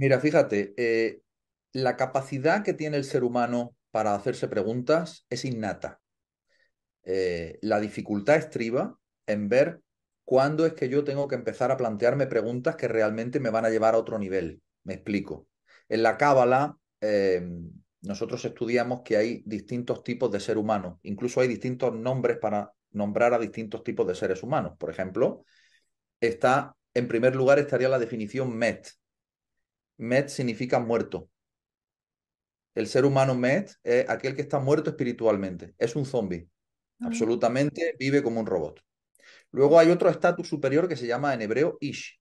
Mira, fíjate, eh, la capacidad que tiene el ser humano para hacerse preguntas es innata. Eh, la dificultad estriba en ver cuándo es que yo tengo que empezar a plantearme preguntas que realmente me van a llevar a otro nivel. Me explico. En la cábala em, nosotros estudiamos que hay distintos tipos de ser humano. Incluso hay distintos nombres para nombrar a distintos tipos de seres humanos. Por ejemplo, está, en primer lugar estaría la definición MET, Met significa muerto. El ser humano Met es aquel que está muerto espiritualmente. Es un zombie. Ah. Absolutamente vive como un robot. Luego hay otro estatus superior que se llama en hebreo Ish.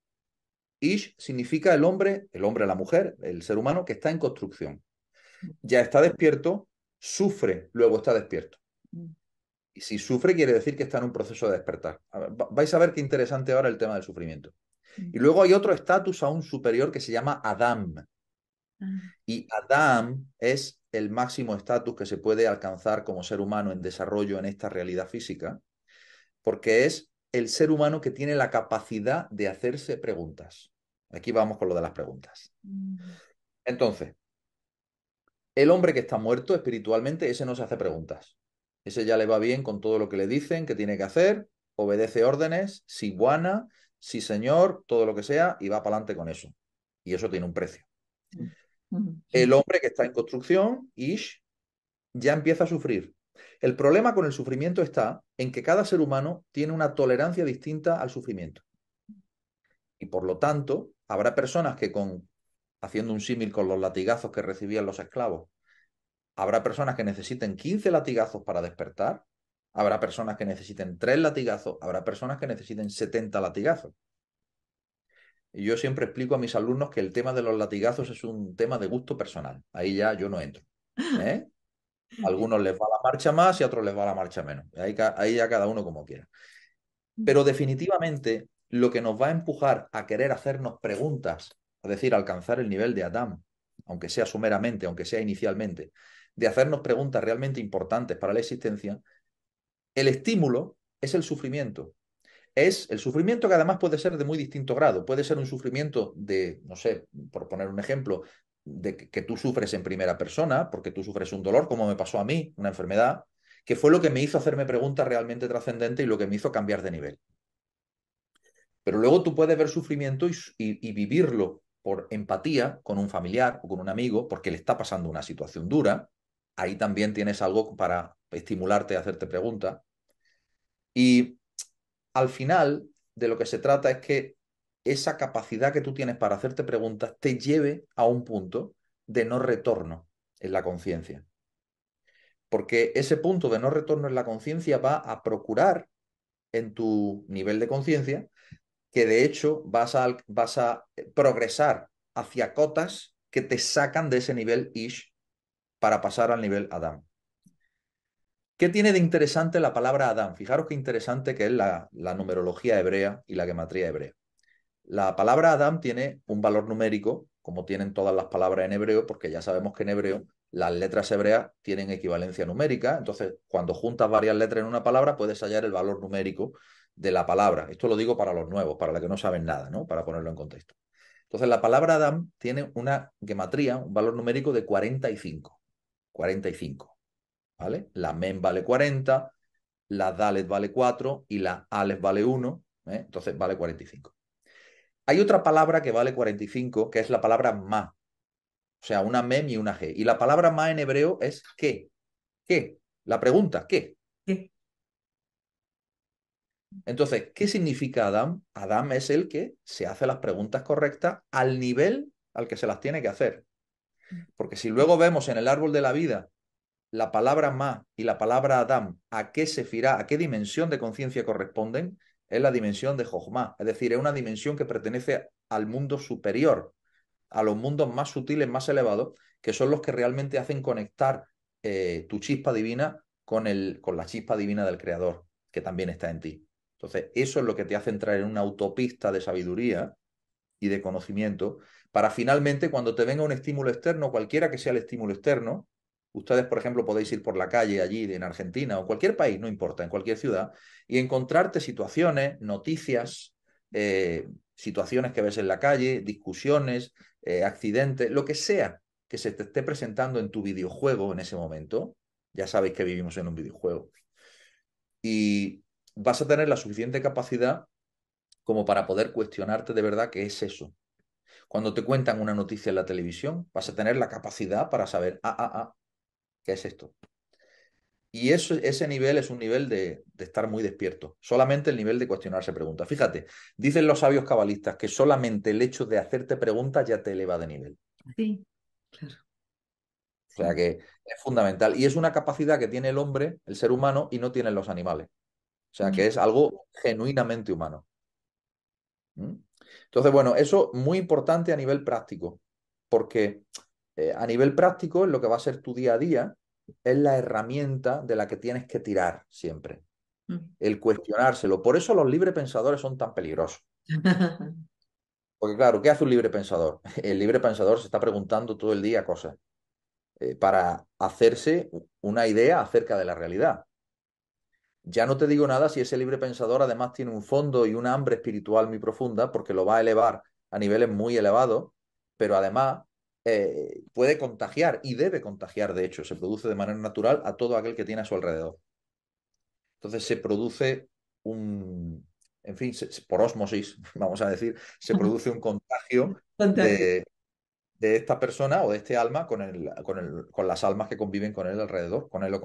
Ish significa el hombre, el hombre, la mujer, el ser humano que está en construcción. Ya está despierto, sufre, luego está despierto. Mm. Y si sufre quiere decir que está en un proceso de despertar. vais a ver qué interesante ahora el tema del sufrimiento. Y luego hay otro estatus aún superior que se llama Adam. Ah. Y Adam es el máximo estatus que se puede alcanzar como ser humano en desarrollo en esta realidad física, porque es el ser humano que tiene la capacidad de hacerse preguntas. Aquí vamos con lo de las preguntas. Entonces, el hombre que está muerto espiritualmente, ese no se hace preguntas. Ese ya le va bien con todo lo que le dicen que tiene que hacer, obedece órdenes, siguana sí señor, todo lo que sea, y va para adelante con eso. Y eso tiene un precio. El hombre que está en construcción, Ish, ya empieza a sufrir. El problema con el sufrimiento está en que cada ser humano tiene una tolerancia distinta al sufrimiento. Y por lo tanto, habrá personas que con, haciendo un símil con los latigazos que recibían los esclavos, habrá personas que necesiten 15 latigazos para despertar Habrá personas que necesiten tres latigazos, habrá personas que necesiten 70 latigazos. Y yo siempre explico a mis alumnos que el tema de los latigazos es un tema de gusto personal. Ahí ya yo no entro. ¿eh? algunos les va la marcha más y a otros les va la marcha menos. Ahí, ahí ya cada uno como quiera. Mm. Pero definitivamente lo que nos va a empujar a querer hacernos preguntas, es decir, alcanzar el nivel de Adam, aunque sea sumeramente, aunque sea inicialmente, de hacernos preguntas realmente importantes para la existencia, el estímulo es el sufrimiento. Es el sufrimiento que además puede ser de muy distinto grado. Puede ser un sufrimiento de, no sé, por poner un ejemplo, de que, tú sufres en primera persona, porque tú sufres un dolor, como me pasó a mí, una enfermedad, que fue lo que me hizo hacerme preguntas realmente trascendentes y lo que me hizo cambiar de nivel. Pero luego tú puedes ver sufrimiento y vivirlo por empatía con un familiar o con un amigo porque le está pasando una situación dura ahí también tienes algo para estimularte, a hacerte preguntas. Y al final, de lo que se trata es que esa capacidad que tú tienes para hacerte preguntas te lleve a un punto de no retorno en la conciencia. Porque ese punto de no retorno en la conciencia va a procurar en tu nivel de conciencia que de hecho vas vas a progresar hacia cotas que te sacan de ese nivel ish para pasar al nivel Adam. ¿Qué tiene de interesante la palabra Adán? Fijaros qué interesante que es la, numerología hebrea y la gematría hebrea. La palabra Adán tiene un valor numérico, como tienen todas las palabras en hebreo, porque ya sabemos que en hebreo las letras hebreas tienen equivalencia numérica. Entonces, cuando juntas varias letras en una palabra, puedes hallar el valor numérico de la palabra. Esto lo digo para los nuevos, para los que no saben nada, ¿no? Para ponerlo en contexto. Entonces, la palabra Adán tiene una gematría, un valor numérico de 45. 45. ¿Vale? La mem vale 40, la DALET vale 4 y la ALES vale 1, ¿eh? entonces vale 45. Hay otra palabra que vale 45, que es la palabra ma. O sea, una MEM y una G. Y la palabra ma en hebreo es ¿qué? ¿Qué? La pregunta, ¿qué? ¿Qué? Entonces, ¿qué significa Adam? Adam es el que se hace las preguntas correctas al nivel al que se las tiene que hacer. Porque si luego vemos en el árbol de la vida la palabra Ma y la palabra Adam, a qué se sefirá, a qué dimensión de conciencia corresponden, es la dimensión de Jojma. es decir, es una dimensión que pertenece al mundo superior, a los mundos más sutiles, más elevados, que son los que realmente hacen conectar eh, tu chispa divina con, el, con la chispa divina del Creador, que también está en ti. Entonces, eso es lo que te hace entrar en una autopista de sabiduría y de conocimiento, para finalmente cuando te venga un estímulo externo, cualquiera que sea el estímulo externo, ustedes por ejemplo podéis ir por la calle allí en Argentina o cualquier país, no importa, en cualquier ciudad, y encontrarte situaciones, noticias, eh, situaciones que ves en la calle, discusiones, eh, accidentes, lo que sea que se te esté presentando en tu videojuego en ese momento, ya sabéis que vivimos en un videojuego, y vas a tener la suficiente capacidad como para poder cuestionarte de verdad qué es eso. Cuando te cuentan una noticia en la televisión, vas a tener la capacidad para saber, ah, ah, ah, ¿qué es esto? Y ese nivel es un nivel de, de, estar muy despierto. Solamente el nivel de cuestionarse preguntas. Fíjate, dicen los sabios cabalistas que solamente el hecho de hacerte preguntas ya te eleva de nivel. Sí, claro. O sea que es fundamental. Y es una capacidad que tiene el hombre, el ser humano, y no tienen los animales. O sea que es algo genuinamente humano. ¿Mm? Entonces, bueno, eso muy importante a nivel práctico, porque eh, a nivel práctico lo que va a ser tu día a día, es la herramienta de la que tienes que tirar siempre. Mm. El cuestionárselo. Por eso los librepensadores pensadores son tan peligrosos. Porque claro, ¿qué hace un libre pensador? El libre pensador se está preguntando todo el día cosas eh, para hacerse una idea acerca de la realidad. Ya no te digo nada si ese libre pensador además tiene un fondo y una hambre espiritual muy profunda, porque lo va a elevar a niveles muy elevados, pero además eh, puede contagiar y debe contagiar, de hecho, se produce de manera natural a todo aquel que tiene a su alrededor. Entonces se produce un, en fin, por osmosis, vamos a decir, se produce un contagio de, esta persona o de este alma con, las almas que conviven con él alrededor, con él o